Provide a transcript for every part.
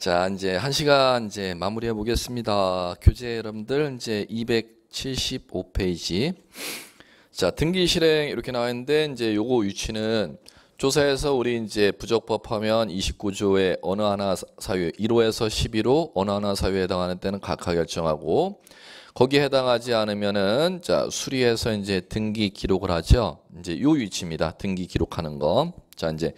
자, 이제 한 시간 이제 마무리해 보겠습니다. 교재 여러분들 이제 275페이지. 자, 등기 실행 이렇게 나와 있는데 이제 요거 위치는 조사에서 우리 이제 부적법하면 29조의 어느 하나 사유 1호에서 11호 어느 하나 사유에 해당하는 때는 각하 결정하고 거기에 해당하지 않으면은 자, 수리해서 이제 등기 기록을 하죠. 이제 요 위치입니다. 등기 기록하는 거. 자, 이제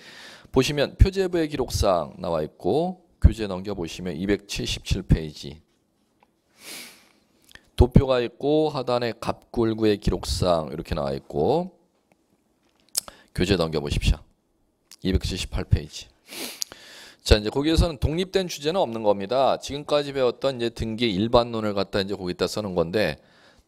보시면 표제부의 기록상 나와 있고 교재 넘겨보시면 277페이지 도표가 있고 하단에 갑골구의 기록상 이렇게 나와 있고 교재 넘겨보십시오. 278페이지 자 이제 거기에서는 독립된 주제는 없는 겁니다. 지금까지 배웠던 이제 등기 일반론을 갖다 이제 거기다 쓰는 건데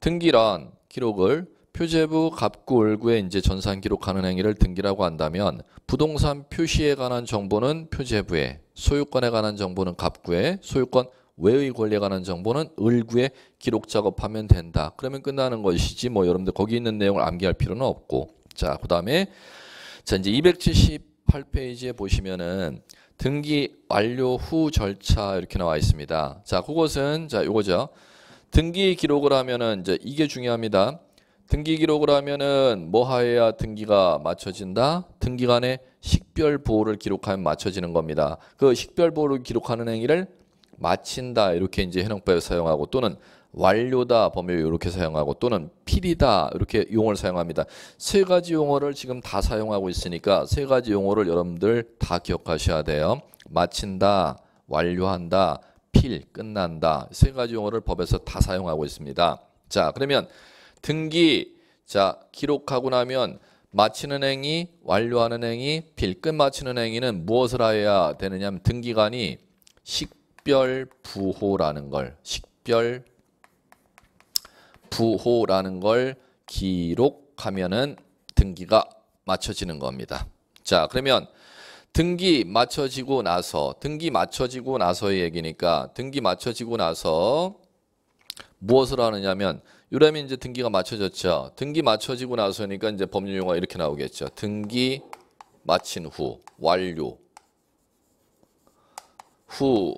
등기란 기록을 표제부 갑구 을구에 이제 전산 기록하는 행위를 등기라고 한다면 부동산 표시에 관한 정보는 표제부에 소유권에 관한 정보는 갑구에 소유권 외의 권리에 관한 정보는 을구에 기록 작업하면 된다. 그러면 끝나는 것이지 뭐 여러분들 거기 있는 내용을 암기할 필요는 없고 자 그다음에 자 이제 278페이지에 보시면은 등기 완료 후 절차 이렇게 나와 있습니다. 자 그것은 자 요거죠. 등기 기록을 하면은 이제 이게 중요합니다. 등기 기록을 하면은 뭐 해야 등기가 맞춰진다? 등기관에 식별 보호를 기록하면 맞춰지는 겁니다. 그 식별 보호를 기록하는 행위를 마친다 이렇게 이제 현행법에 사용하고 또는 완료다 범위를 이렇게 사용하고 또는 필이다 이렇게 용어를 사용합니다. 세 가지 용어를 지금 다 사용하고 있으니까 세 가지 용어를 여러분들 다 기억하셔야 돼요. 마친다, 완료한다, 필, 끝난다 세 가지 용어를 법에서 다 사용하고 있습니다. 자 그러면 등기 자 기록하고 나면 마치는 행위, 완료하는 행위, 필끝 마치는 행위는 무엇을 해야 되느냐 하면 등기관이 식별 부호라는 걸 식별 부호라는 걸 기록하면은 등기가 맞춰지는 겁니다. 자, 그러면 등기 맞춰지고 나서 등기 맞춰지고 나서의 얘기니까 등기 맞춰지고 나서 무엇을 하느냐면 유람이 이제 등기가 맞춰졌죠. 등기 맞춰지고 나서니까 이제 법률 용어 이렇게 나오겠죠. 등기 마친 후 완료 후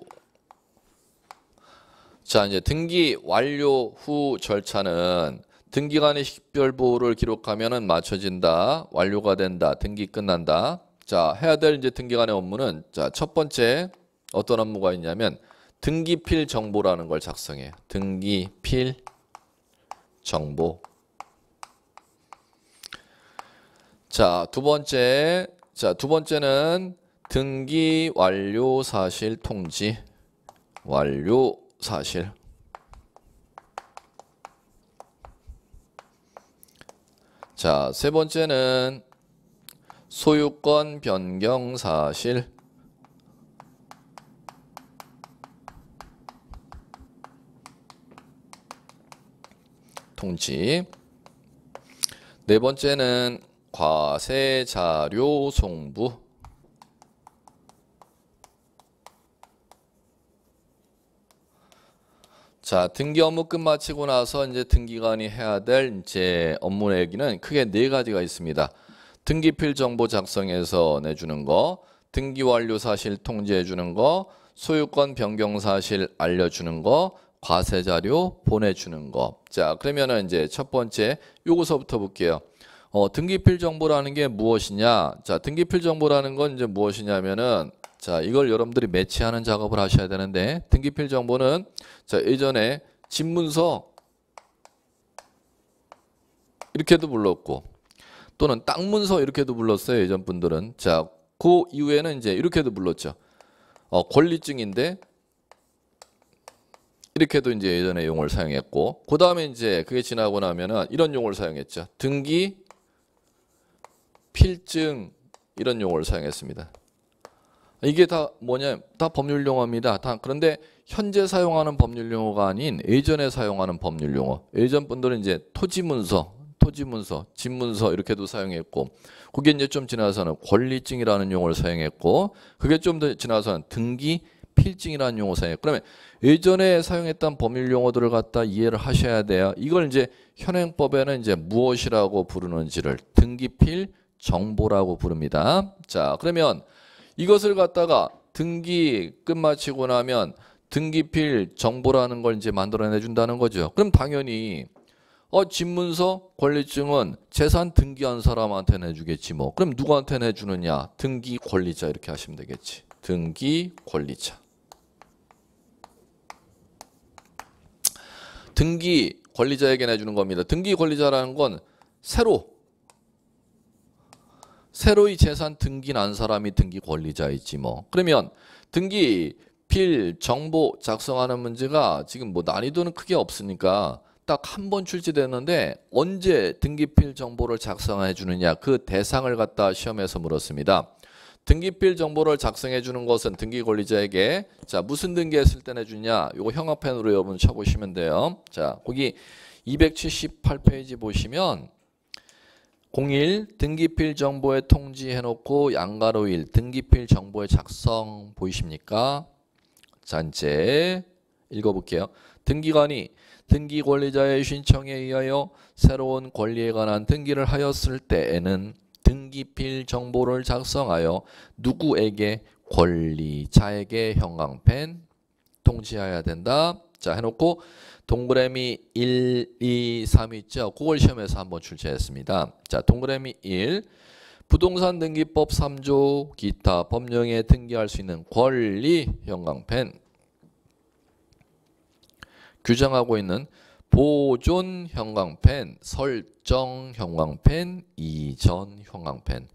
자, 이제 등기 완료 후 절차는 등기간의 식별부를기록하면 맞춰진다. 완료가 된다. 등기 끝난다. 자, 해야 될 이제 등기간의 업무는 자, 첫 번째 어떤 업무가 있냐면 등기필 정보라는 걸 작성해. 등기필 정보. 자, 두 번째. 자, 두 번째는 등기 완료 사실 통지. 완료 사실. 자, 세 번째는 소유권 변경 사실. 통지. 네 번째는 과세 자료 송부. 자, 등기 업무 끝마치고 나서 이제 등기관이 해야 될 이제 업무 내기는 크게 네 가지가 있습니다. 등기필 정보 작성해서 내주는 거, 등기 완료 사실 통지해 주는 거, 소유권 변경 사실 알려주는 거, 과세 자료 보내주는 거. 자, 그러면은 이제 첫 번째 요거서부터 볼게요. 어, 등기필 정보라는 게 무엇이냐? 자, 등기필 정보라는 건 이제 무엇이냐면은 자, 이걸 여러분들이 매치하는 작업을 하셔야 되는데 등기필 정보는 자, 예전에 집문서 이렇게도 불렀고 또는 땅문서 이렇게도 불렀어요. 예전 분들은. 자, 그 이후에는 이제 이렇게도 불렀죠. 어, 권리증인데 이렇게도 이제 예전에 용어를 사용했고 그 다음에 이제 그게 지나고 나면은 이런 용어를 사용했죠. 등기, 필증 이런 용어를 사용했습니다. 이게 다 뭐냐 다 법률 용어입니다. 다 그런데 현재 사용하는 법률 용어가 아닌 예전에 사용하는 법률 용어. 예전 분들은 이제 토지 문서, 토지 문서, 집 문서 이렇게도 사용했고 그게 이제 좀 지나서는 권리증이라는 용어를 사용했고 그게 좀 더 지나서는 등기 필증이라는 용어 사용. 그러면 예전에 사용했던 법률 용어들을 갖다 이해를 하셔야 돼요. 이걸 이제 현행법에는 이제 무엇이라고 부르는지를 등기필 정보라고 부릅니다. 자, 그러면 이것을 갖다가 등기 끝마치고 나면 등기필 정보라는 걸 이제 만들어내 준다는 거죠. 그럼 당연히 어 집문서 권리증은 재산 등기한 사람한테 내주겠지 뭐. 그럼 누구한테 내주느냐? 등기 권리자 이렇게 하시면 되겠지. 등기 권리자. 등기 권리자에게 내주는 겁니다. 등기 권리자라는 건 새로 새로이 재산 등기 난 사람이 등기 권리자이지 뭐. 그러면 등기 필 정보 작성하는 문제가 지금 뭐 난이도는 크게 없으니까 딱 한 번 출제되는데 언제 등기필 정보를 작성해 주느냐 그 대상을 갖다 시험에서 물었습니다. 등기필 정보를 작성해 주는 것은 등기 권리자에게 자 무슨 등기했을 때 내주냐 이거 형합펜으로 여러분 쳐보시면 돼요 자 거기 278페이지 보시면 01 등기필 정보에 통지해 놓고 양가로 1 등기필 정보의 작성 보이십니까 자 이제 읽어볼게요 등기관이 등기 권리자의 신청에 의하여 새로운 권리에 관한 등기를 하였을 때에는 등기필 정보를 작성하여 누구에게 권리자에게 형광펜 통지해야 된다. 자 해놓고 동그라미 1, 2, 3 있죠. 그걸 시험에서 한번 출제했습니다. 자 동그라미 1 부동산 등기법 3조 기타 법령에 등기할 수 있는 권리 형광펜 규정하고 있는 보존 형광펜, 설정 형광펜, 이전 형광펜.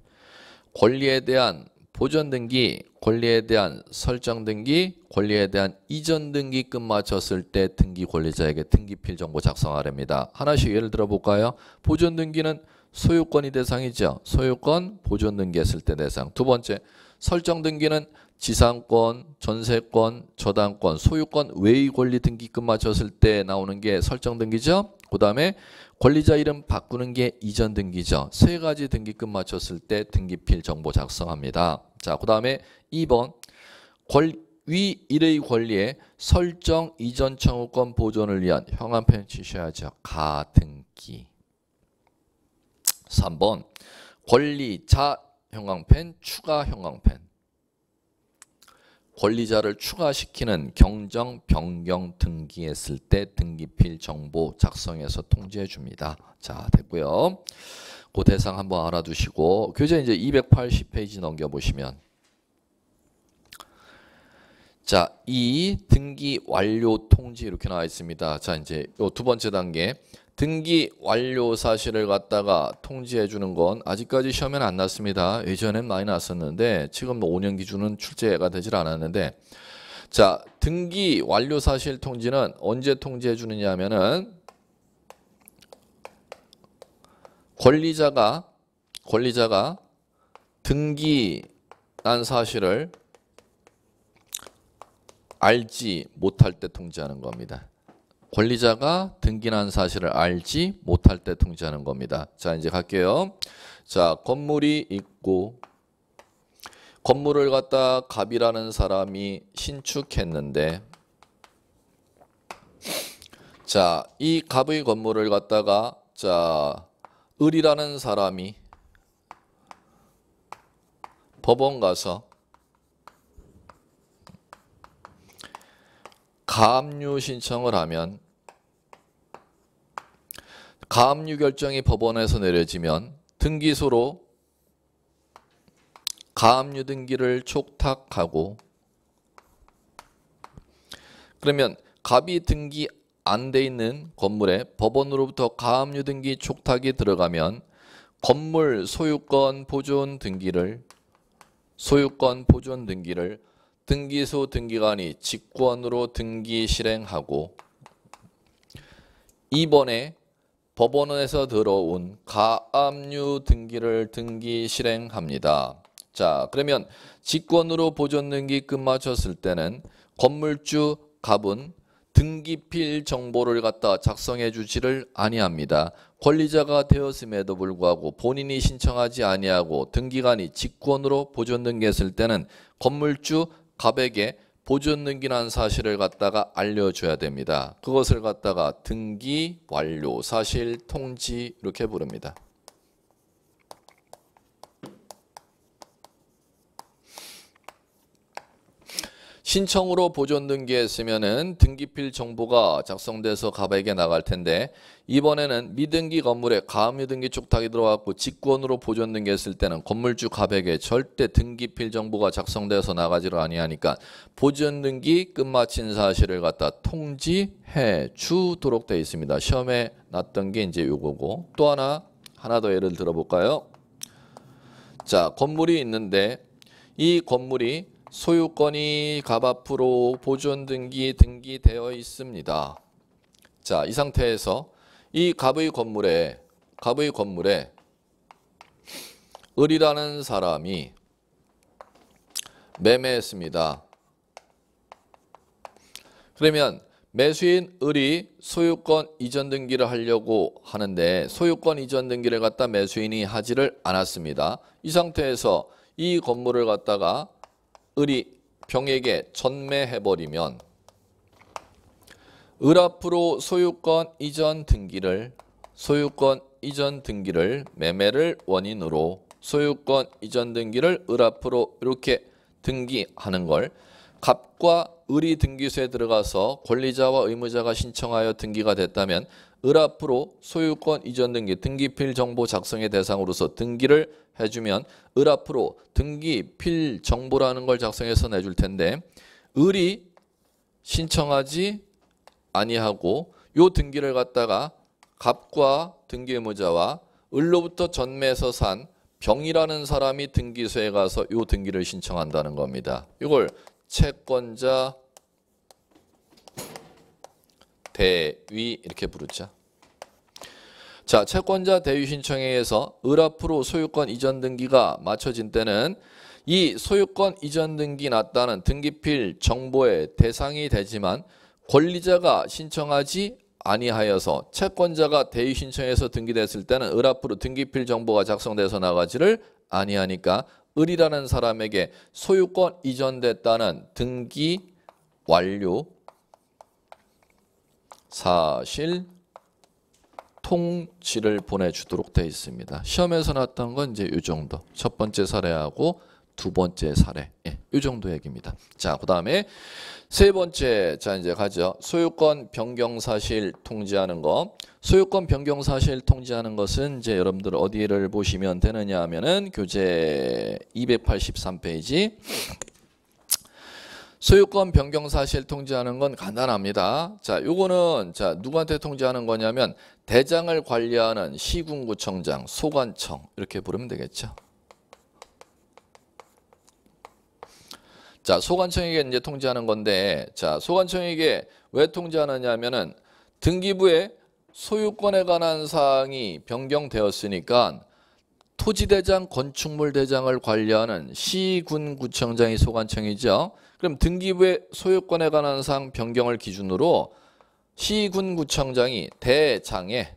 권리에 대한 보존 등기, 권리에 대한 설정 등기, 권리에 대한 이전 등기 끝마쳤을 때 등기 권리자에게 등기필 정보 작성하랍니다. 하나씩 예를 들어 볼까요? 보존 등기는 소유권이 대상이죠. 소유권 보존 등기했을 때 대상. 두 번째, 설정 등기는 지상권, 전세권, 저당권, 소유권 외의 권리 등기금 맞췄을 때 나오는 게 설정 등기죠. 그 다음에 권리자 이름 바꾸는 게 이전 등기죠. 세 가지 등기금 맞췄을 때 등기필 정보 작성합니다. 자, 그 다음에 2번 권, 위 1의 권리에 설정 이전 청구권 보존을 위한 형한편 취셔야죠 가등기 3번 권리자 형광펜, 추가 형광펜 권리자를 추가시키는 경정 변경 등기했을 때 등기필 정보 작성해서 통지해 줍니다. 자 됐고요. 그 대상 한번 알아두시고 교재 이제 280페이지 넘겨보시면 자, 이 등기 완료 통지 이렇게 나와 있습니다. 자, 이제 두 번째 단계 등기 완료 사실을 갖다가 통지해 주는 건 아직까지 시험에는 안 났습니다. 예전엔 많이 났었는데 지금 5년 뭐 기준은 출제가 되질 않았는데 자 등기 완료 사실 통지는 언제 통지해 주느냐 하면은 권리자가 권리자가 등기한 사실을 알지 못할 때 통지하는 겁니다. 권리자가 등기난 사실을 알지 못할 때 등기하는 겁니다. 자, 이제 갈게요. 자, 건물이 있고 건물을 갖다 갑이라는 사람이 신축했는데 자, 이 갑의 건물을 갖다가 자, 을이라는 사람이 법원 가서 가압류 신청을 하면 가압류 결정이 법원에서 내려지면 등기소로 가압류 등기를 촉탁하고 그러면 갑이 등기 안 돼 있는 건물에 법원으로부터 가압류 등기 촉탁이 들어가면 건물 소유권 보존 등기를 소유권 보존 등기를 등기소 등기관이 직권으로 등기 실행하고 이번에 법원에서 들어온 가압류 등기를 등기 실행합니다. 자, 그러면 직권으로 보존 등기 끝마쳤을 때는 건물주 갑은 등기필 정보를 갖다 작성해 주지를 아니합니다. 권리자가 되었음에도 불구하고 본인이 신청하지 아니하고 등기관이 직권으로 보존 등기했을 때는 건물주 갑에게 보존등기란 사실을 갖다가 알려줘야 됩니다. 그것을 갖다가 등기 완료 사실 통지 이렇게 부릅니다. 신청으로 보존 등기했으면은 등기필 정보가 작성돼서 가바에게 나갈 텐데 이번에는 미등기 건물에 가미등기 촉탁이 들어왔고 직권으로 보존 등기했을 때는 건물주 가백에 절대 등기필 정보가 작성돼서 나가지를 아니하니까 보존 등기 끝마친 사실을 갖다 통지해 주도록 되어 있습니다. 시험에 났던 게 이제 요거고 또 하나 하나 더 예를 들어 볼까요? 자, 건물이 있는데 이 건물이 소유권이 갑앞으로 보존 등기 등기되어 있습니다. 자, 이 상태에서 이 갑의 건물에 갑의 건물에 을이라는 사람이 매매했습니다. 그러면 매수인 을이 소유권 이전 등기를 하려고 하는데 소유권 이전 등기를 갖다 매수인이 하지를 않았습니다. 이 상태에서 이 건물을 갖다가 을이 병에게 전매해버리면 을 앞으로 소유권 이전 등기를 소유권 이전 등기를 매매를 원인으로 소유권 이전 등기를 을 앞으로 이렇게 등기하는 걸 갑과 을이 등기소에 들어가서 권리자와 의무자가 신청하여 등기가 됐다면 을앞으로 소유권 이전 등기 등기필 정보 작성의 대상으로서 등기를 해주면 을앞으로 등기필 정보라는 걸 작성해서 내줄 텐데 을이 신청하지 아니하고 요 등기를 갖다가 갑과 등기 의무자와 을로부터 전매해서 산 병이라는 사람이 등기소에 가서 요 등기를 신청한다는 겁니다. 이걸 채권자 대위 이렇게 부르죠. 자, 채권자 대위 신청에 의해서 을앞으로 소유권 이전 등기가 맞춰진 때는 이 소유권 이전 등기 났다는 등기필 정보의 대상이 되지만 권리자가 신청하지 아니하여서 채권자가 대위 신청해서 등기됐을 때는 을 앞으로 등기필 정보가 작성돼서 나가지를 아니하니까 을이라는 사람에게 소유권 이전됐다는 등기 완료 사실 통치를 보내주도록 되어 있습니다. 시험에서 나왔던 건 이제 이 정도. 첫 번째 사례하고 두 번째 사례. 예, 이 정도 얘기입니다. 자, 그 다음에 세 번째. 자, 이제 가죠. 소유권 변경 사실 통지하는 거. 소유권 변경 사실 통지하는 것은 이제 여러분들 어디를 보시면 되느냐 하면은 교재 283페이지. 소유권 변경 사실 통지하는 건 간단합니다. 자, 요거는 자, 누구한테 통지하는 거냐면 대장을 관리하는 시군구청장, 소관청 이렇게 부르면 되겠죠. 자, 소관청에게 이제 통지하는 건데 자, 소관청에게 왜 통지하느냐면은 등기부에 소유권에 관한 사항이 변경되었으니까 토지대장, 건축물대장을 관리하는 시군구청장이 소관청이죠. 그럼 등기부의 소유권에 관한 사항 변경을 기준으로 시군구청장이 대장에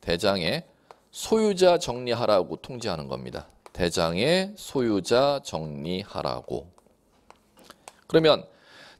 대장에 소유자 정리하라고 통지하는 겁니다. 대장에 소유자 정리하라고. 그러면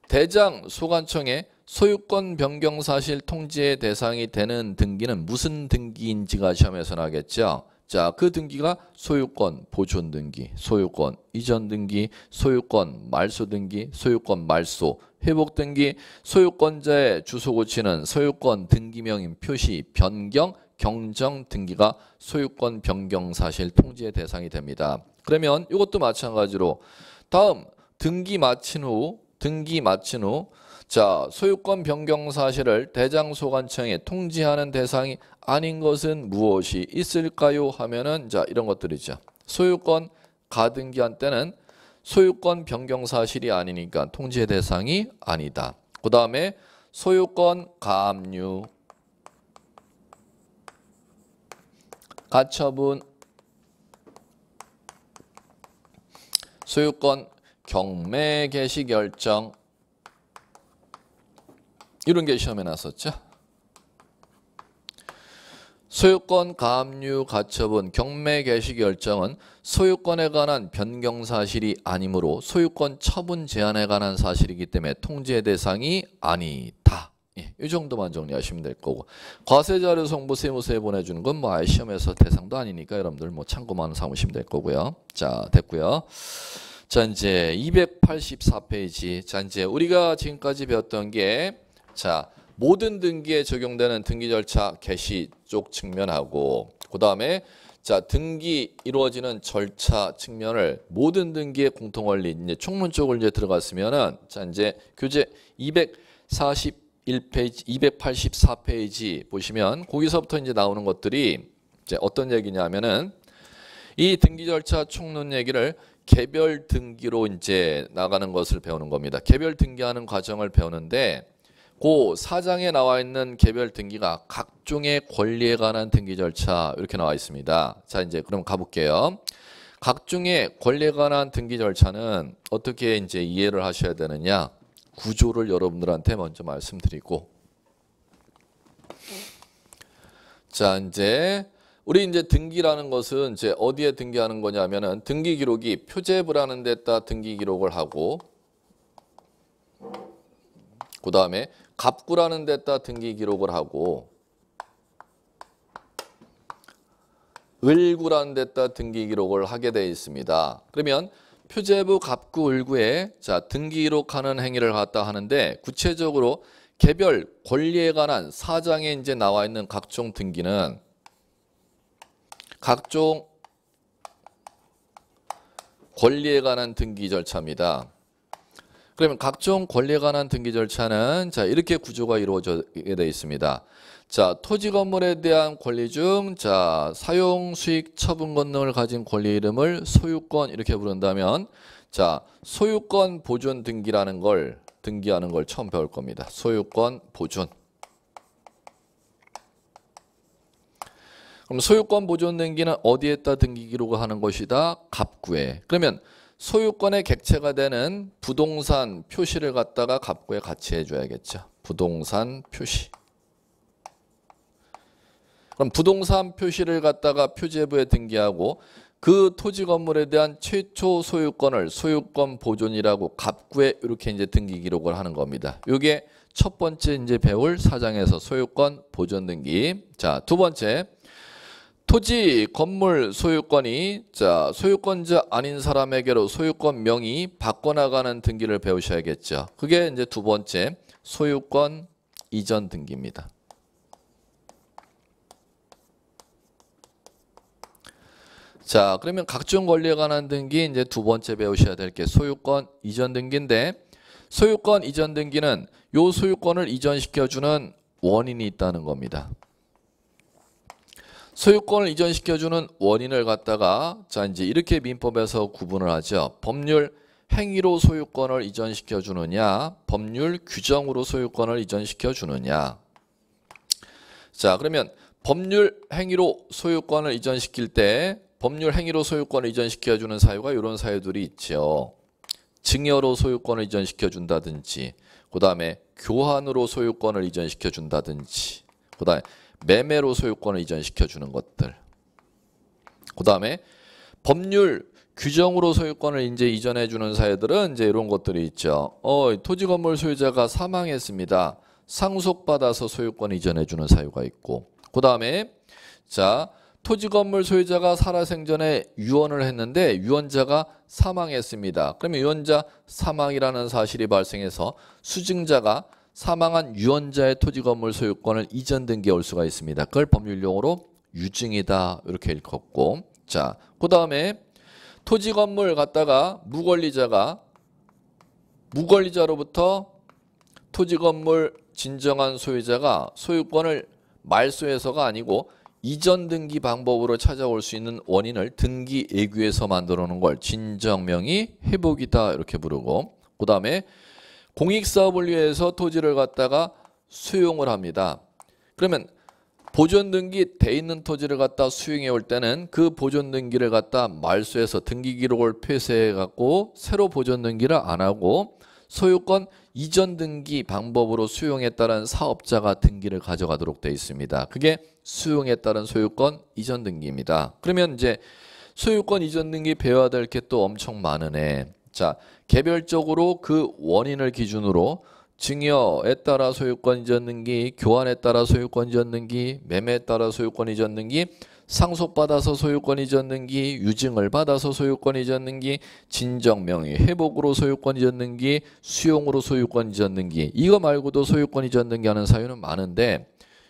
대장 소관청에 소유권 변경 사실 통지의 대상이 되는 등기는 무슨 등기인지가 시험에서 나겠죠. 자, 그 등기가 소유권 보존 등기, 소유권 이전 등기, 소유권 말소 등기, 소유권 말소, 회복 등기, 소유권자의 주소 고치는 소유권 등기명인 표시 변경 경정 등기가 소유권 변경 사실 통지의 대상이 됩니다. 그러면 이것도 마찬가지로 다음 등기 마친 후 등기 마친 후 자, 소유권 변경 사실을 대장소관청에 통지하는 대상이 아닌 것은 무엇이 있을까요? 하면은 자, 이런 것들이죠. 소유권 가등기한 때는 소유권 변경 사실이 아니니까 통지의 대상이 아니다. 그 다음에 소유권 가압류, 가처분, 소유권 경매 개시 결정, 이런 게 시험에 나섰죠 소유권 가압 가처분 경매 개시 결정은 소유권에 관한 변경 사실이 아니므로 소유권 처분 제한에 관한 사실이기 때문에 통제 대상이 아니다. 예, 이 정도만 정리하시면 될 거고 과세 자료 성부 세무서에 보내주는 건 뭐 시험에서 대상도 아니니까 여러분들 뭐 참고만 삼으시면 될 거고요. 자 됐고요. 자 이제 284페이지 자 이제 우리가 지금까지 배웠던 게 절차 모든 등기에 적용되는 등기 절차 개시 쪽 측면하고 그 다음에 자 등기 이루어지는 절차 측면을 모든 등기의 공통 원리 이제 총론 쪽을 이제 들어갔으면은 자 이제 교재 241페이지 284페이지 보시면 거기서부터 이제 나오는 것들이 이제 어떤 얘기냐면은 이 등기 절차 총론 얘기를 개별 등기로 이제 나가는 것을 배우는 겁니다. 개별 등기하는 과정을 배우는데 고 4장에 나와 있는 개별 등기가 각종의 권리에 관한 등기 절차 이렇게 나와 있습니다. 자 이제 그럼 가볼게요. 각종의 권리에 관한 등기 절차는 어떻게 이제 이해를 하셔야 되느냐 구조를 여러분들한테 먼저 말씀드리고 자 이제 우리 이제 등기라는 것은 이제 어디에 등기하는 거냐면은 등기 기록이 표제부라는 데다 등기 기록을 하고 그 다음에 갑구라는 데다 등기 기록을 하고 을구라는 데다 등기 기록을 하게 되어 있습니다. 그러면 표제부 갑구 을구에 자 등기 기록하는 행위를 갖다 하는데 구체적으로 개별 권리에 관한 사장에 이제 나와 있는 각종 등기는 각종 권리에 관한 등기 절차입니다. 그러면 각종 권리에 관한 등기 절차는 자 이렇게 구조가 이루어져 되어 있습니다. 자 토지 건물에 대한 권리 중 자 사용 수익 처분권 등을 가진 권리 이름을 소유권 이렇게 부른다면 자 소유권 보존 등기라는 걸 등기하는 걸 처음 배울 겁니다. 소유권 보존 그럼 소유권 보존 등기는 어디에다 등기 기록을 하는 것이다? 갑구에. 그러면 소유권의 객체가 되는 부동산 표시를 갖다가 갑구에 같이 해줘야겠죠. 부동산 표시. 그럼 부동산 표시를 갖다가 표제부에 등기하고 그 토지 건물에 대한 최초 소유권을 소유권 보존이라고 갑구에 이렇게 이제 등기 기록을 하는 겁니다. 이게 첫 번째 이제 배울 사장에서 소유권 보존 등기. 자, 두 번째. 토지, 건물 소유권이 자 소유권자 아닌 사람에게로 소유권 명의 바꿔나가는 등기를 배우셔야겠죠. 그게 이제 두 번째 소유권 이전 등기입니다. 자 그러면 각종 권리에 관한 등기 이제 두 번째 배우셔야 될 게 소유권 이전 등기인데 소유권 이전 등기는 요 소유권을 이전시켜주는 원인이 있다는 겁니다. 소유권을 이전시켜주는 원인을 갖다가 자 이제 이렇게 민법에서 구분을 하죠. 법률 행위로 소유권을 이전시켜주느냐 법률 규정으로 소유권을 이전시켜주느냐 자 그러면 법률 행위로 소유권을 이전시킬 때 법률 행위로 소유권을 이전시켜주는 사유가 이런 사유들이 있죠. 증여로 소유권을 이전시켜준다든지 그 다음에 교환으로 소유권을 이전시켜준다든지 그 다음에 매매로 소유권을 이전시켜 주는 것들. 그 다음에 법률 규정으로 소유권을 이제 이전해 주는 사회들은 이제 이런 것들이 있죠. 어, 토지 건물 소유자가 사망했습니다. 상속받아서 소유권 이전해 주는 사유가 있고. 그다음에 자, 토지 건물 소유자가 살아생전에 유언을 했는데 유언자가 사망했습니다. 그러면 유언자 사망이라는 사실이 발생해서 수증자가 사망한 유언자의 토지 건물 소유권을 이전 등기할 수가 있습니다. 그걸 법률용어로 유증이다 이렇게 읽었고 자, 그 다음에 토지 건물 갖다가 무권리자가 무권리자로부터 토지 건물 진정한 소유자가 소유권을 말소해서가 아니고 이전 등기 방법으로 찾아올 수 있는 원인을 등기 예규에서 만들어 놓은 걸 진정명이 회복이다 이렇게 부르고 그 다음에 공익사업을 위해서 토지를 갖다가 수용을 합니다. 그러면 보존등기 돼 있는 토지를 갖다 수용해 올 때는 그 보존등기를 갖다 말소해서 등기기록을 폐쇄해 갖고 새로 보존등기를 안 하고 소유권 이전 등기 방법으로 수용에 따른 사업자가 등기를 가져가도록 되어 있습니다. 그게 수용에 따른 소유권 이전 등기입니다. 그러면 이제 소유권 이전 등기 배워야 될 게 또 엄청 많으네. 자, 개별적으로 그 원인을 기준으로 증여에 따라 소유권이 졌는기, 교환에 따라 소유권이 졌는기, 매매에 따라 소유권이 졌는기, 상속받아서 소유권이 졌는기, 유증을 받아서 소유권이 졌는기, 진정명의 회복으로 소유권이 졌는기, 수용으로 소유권이 졌는기. 이거 말고도 소유권이 졌는기 하는 사유는 많은데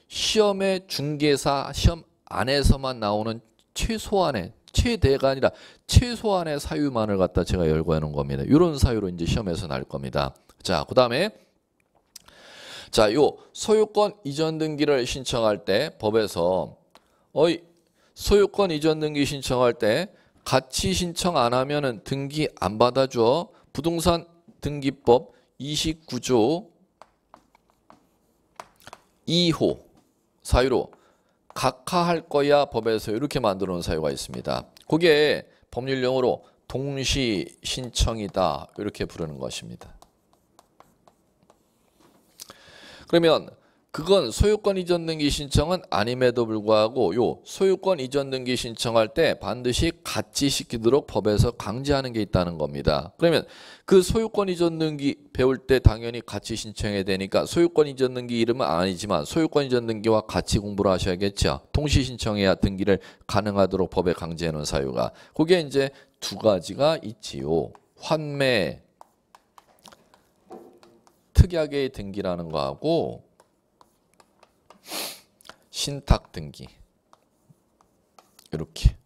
시험의 중개사 시험 안에서만 나오는 최소한의 최대가 아니라 최소한의 사유만을 갖다 제가 열거하는 겁니다. 이런 사유로 이제 시험에서 날 겁니다. 자, 그 다음에 자, 요 소유권 이전 등기를 신청할 때 법에서 어이 소유권 이전 등기 신청할 때 같이 신청 안 하면은 등기 안 받아줘. 부동산 등기법 29조 2호 사유로 각하할 거야 법에서 이렇게 만들어 놓은 사유가 있습니다. 그게 법률 용어로 동시 신청이다 이렇게 부르는 것입니다. 그러면 그건 소유권 이전 등기 신청은 아님에도 불구하고 요 소유권 이전 등기 신청할 때 반드시 같이 시키도록 법에서 강제하는 게 있다는 겁니다. 그러면 그 소유권 이전 등기 배울 때 당연히 같이 신청해야 되니까 소유권 이전 등기 이름은 아니지만 소유권 이전 등기와 같이 공부를 하셔야겠죠. 동시 신청해야 등기를 가능하도록 법에 강제해 놓은 사유가. 그게 이제 두 가지가 있지요. 환매 특약의 등기라는 거하고 신탁 등기 이렇게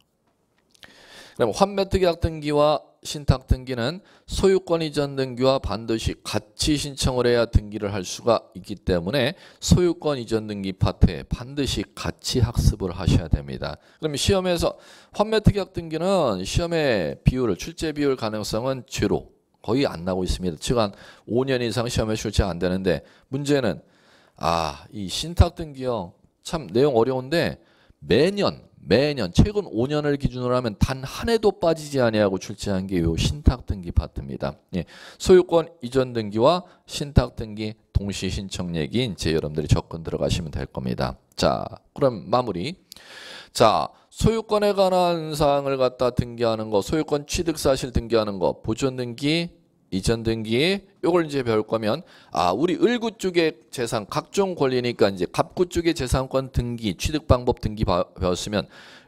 그럼 환매특약 등기와 신탁 등기는 소유권 이전 등기와 반드시 같이 신청을 해야 등기를 할 수가 있기 때문에 소유권 이전 등기 파트에 반드시 같이 학습을 하셔야 됩니다. 그럼 시험에서 환매특약 등기는 시험의 비율을 출제 비율 가능성은 제로 거의 안 나고 있습니다. 즉한 5년 이상 시험에 출제 안 되는데 문제는 아이 신탁 등기형 참 내용 어려운데 매년 매년 최근 5년을 기준으로 하면 단 한 해도 빠지지 아니하고 출제한 게 요 신탁 등기 파트입니다. 예, 소유권 이전 등기와 신탁 등기 동시 신청 얘기인 제 여러분들이 접근 들어가시면 될 겁니다. 자, 그럼 마무리. 자, 소유권에 관한 사항을 갖다 등기하는 거, 소유권 취득 사실 등기하는 거, 보존 등기, 이전 등기에 요걸 이제 배울 거면 아 우리 을구 쪽의 재산 각종 권리니까 이제 갑구 쪽의 재산권 등기 취득 방법 등기 배웠으면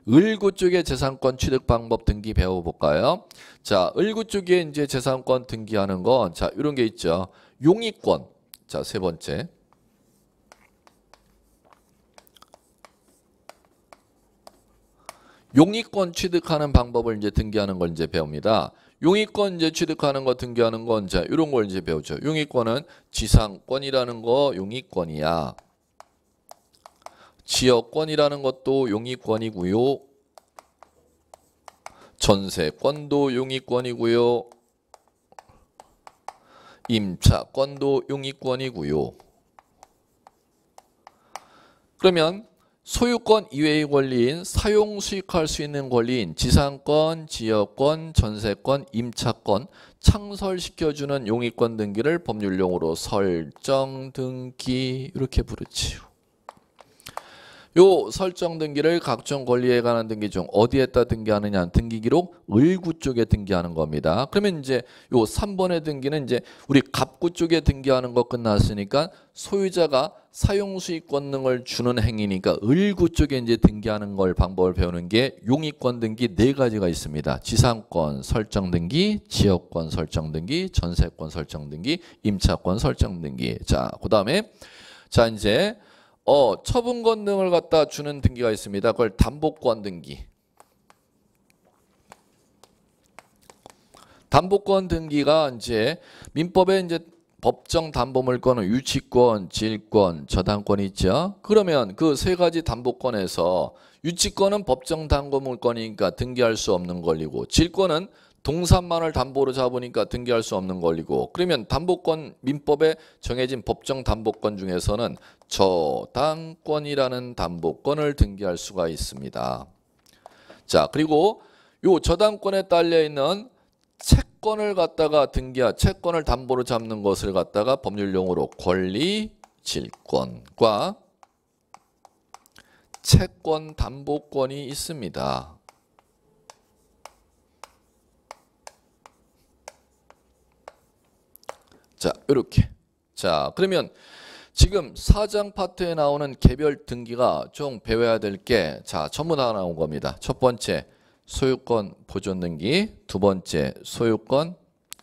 을구 쪽의 재산권 취득 방법 등기 배워볼까요? 자 을구 쪽에 이제 재산권 등기하는 건자 이런 게 있죠 용의권 자 세 번째 용의권 취득하는 방법을 이제 등기하는 걸 이제 배웁니다. 용의권 이제 취득하는 거 등기하는 건 자, 이런 걸 이제 배우죠. 용의권은 지상권이라는 거 용의권이야. 지역권이라는 것도 용의권이고요. 전세권도 용의권이고요. 임차권도 용의권이고요. 그러면 소유권 이외의 권리인 사용 수익할 수 있는 권리인 지상권, 지역권, 전세권, 임차권 창설시켜주는 용의권 등기를 법률용으로 설정 등기 이렇게 부르지요. 요설정등 기를 각종 권리에 관한 등기 중 어디에다 등기하느냐 등기 기록 을구 쪽에 등기하는 겁니다. 그러면 이제 요 3번의 등기는 이제 우리 갑구 쪽에 등기하는 거 끝났으니까 소유자가 사용 수익 권등을 주는 행위니까 을구 쪽에 이제 등기하는 걸 방법을 배우는 게 용익권 등기 네 가지가 있습니다. 지상권 설정 등기, 지역권 설정 등기, 전세권 설정 등기, 임차권 설정 등기. 자, 그다음에 자 이제 어, 처분 권등을 갖다 주는 등기가 있습니다. 그걸 담보권 등기. 담보권 등기가 이제 민법에 이제 법정 담보물권은 유치권, 질권, 저당권이 있죠. 그러면 그 세 가지 담보권에서 유치권은 법정 담보물권이니까 등기할 수 없는 권리고 질권은 동산만을 담보로 잡으니까 등기할 수 없는 권리고 그러면 담보권 민법에 정해진 법정 담보권 중에서는 저당권이라는 담보권을 등기할 수가 있습니다. 자 그리고 요 저당권에 딸려 있는 채권을 갖다가 등기하 채권을 담보로 잡는 것을 갖다가 법률 용어로 권리 질권과 채권 담보권이 있습니다. 자, 이렇게. 자, 그러면 지금 사장 파트에 나오는 개별 등기가 좀 배워야 될 게 자, 전부 다 나온 겁니다. 첫 번째 소유권 보존 등기, 두 번째 소유권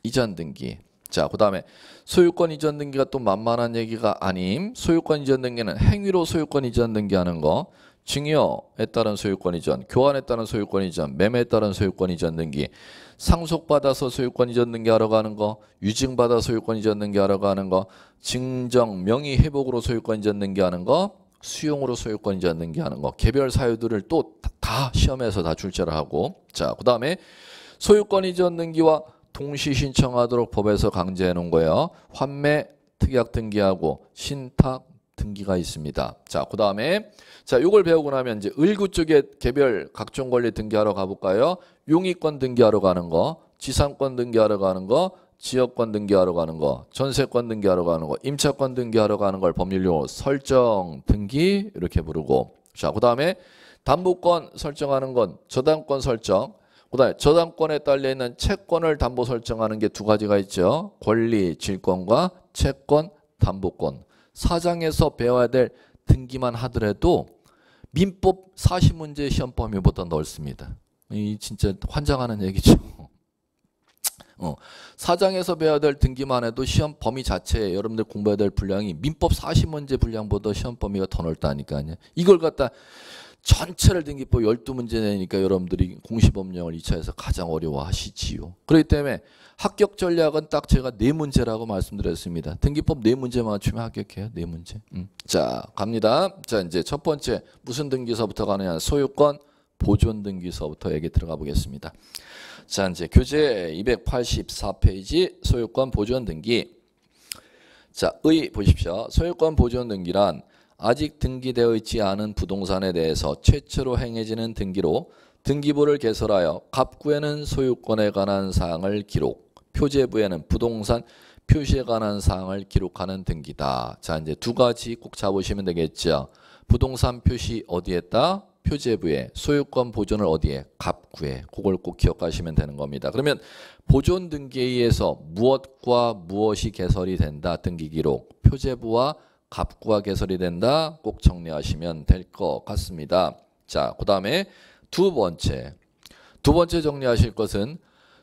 이전 등기. 자, 그다음에 소유권 이전 등기가 또 만만한 얘기가 아님. 소유권 이전 등기는 행위로 소유권 이전 등기하는 거. 증여에 따른 소유권 이전, 교환에 따른 소유권 이전, 매매에 따른 소유권 이전 등기. 상속받아서 소유권 이전 는게하러 가는 거, 유증받아 소유권 이전 는게하러 가는 거, 증정, 명의 회복으로 소유권 이전 는게하는 거, 수용으로 소유권 이전 는게하는 거, 개별 사유들을 또 다 시험해서 다 출제를 하고, 자, 그 다음에 소유권 이전 는기와 동시 신청하도록 법에서 강제해 놓은 거예요. 환매, 특약 등기하고 신탁, 등기가 있습니다. 자, 그 다음에 자, 요걸 배우고 나면 이제 을구 쪽에 개별 각종 권리 등기하러 가볼까요? 용의권 등기하러 가는 거, 지상권 등기하러 가는 거, 지역권 등기하러 가는 거, 전세권 등기하러 가는 거, 임차권 등기하러 가는 걸 법률용어 설정 등기 이렇게 부르고 자, 그 다음에 담보권 설정하는 건 저당권 설정, 그다음에 저당권에 딸려 있는 채권을 담보 설정하는 게 두 가지가 있죠. 권리 질권과 채권 담보권. 사장에서 배워야 될 등기만 하더라도 민법 40문제 시험 범위보다 넓습니다. 이 진짜 환장하는 얘기죠. 어, 사장에서 배워야 될 등기만 해도 시험 범위 자체에 여러분들 공부해야 될 분량이 민법 40문제 분량보다 시험 범위가 더 넓다니까요. 이걸 갖다 전체를 등기법 12문제 내니까 여러분들이 공시법령을 2차에서 가장 어려워하시지요. 그렇기 때문에 합격 전략은 딱 제가 네 문제라고 말씀드렸습니다. 등기법 네 문제 맞추면 합격해요. 네 문제. 음. 자 갑니다. 자 이제 첫 번째 무슨 등기서부터 가느냐 소유권 보존 등기서부터 얘기 들어가 보겠습니다. 자 이제 교재 284페이지 소유권 보존 등기. 자, 의 보십시오. 소유권 보존 등기란 아직 등기되어 있지 않은 부동산에 대해서 최초로 행해지는 등기로 등기부를 개설하여 갑구에는 소유권에 관한 사항을 기록, 표제부에는 부동산 표시에 관한 사항을 기록하는 등기다. 자, 이제 두 가지 꼭 잡으시면 되겠죠. 부동산 표시 어디에다? 표제부에 소유권 보존을 어디에? 갑구에. 그걸 꼭 기억하시면 되는 겁니다. 그러면 보존 등기에 의해서 무엇과 무엇이 개설이 된다. 등기 기록, 표제부와 갑구가 개설이 된다. 꼭 정리하시면 될 것 같습니다. 자, 그 다음에 두 번째. 두 번째 정리하실 것은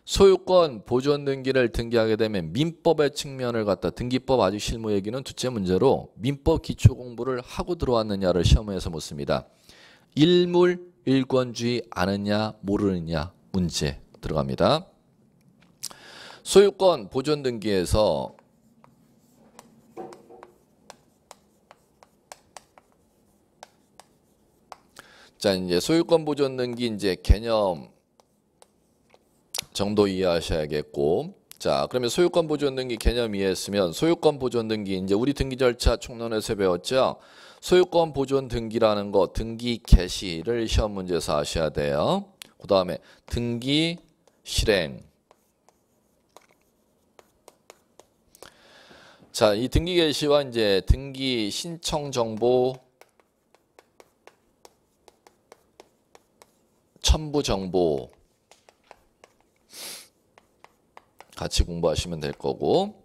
소유권 보존 등기를 등기하게 되면 민법의 측면을 갖다 등기법 아직 실무 얘기는 둘째 문제로 민법 기초 공부를 하고 들어왔느냐를 시험에서 묻습니다. 일물 일권주의 아느냐 모르느냐 문제 들어갑니다. 소유권 보존 등기에서 자 이제 소유권 보존 등기 이제 개념 정도 이해하셔야겠고 자 그러면 소유권 보존 등기 개념 이해했으면 소유권 보존 등기 이제 우리 등기 절차 총론에서 배웠죠 소유권 보존 등기라는 거 등기 개시를 시험 문제에서 아셔야 돼요 그 다음에 등기 실행 자 이 등기 개시와 이제 등기 신청 정보 첨부정보 같이 공부하시면 될 거고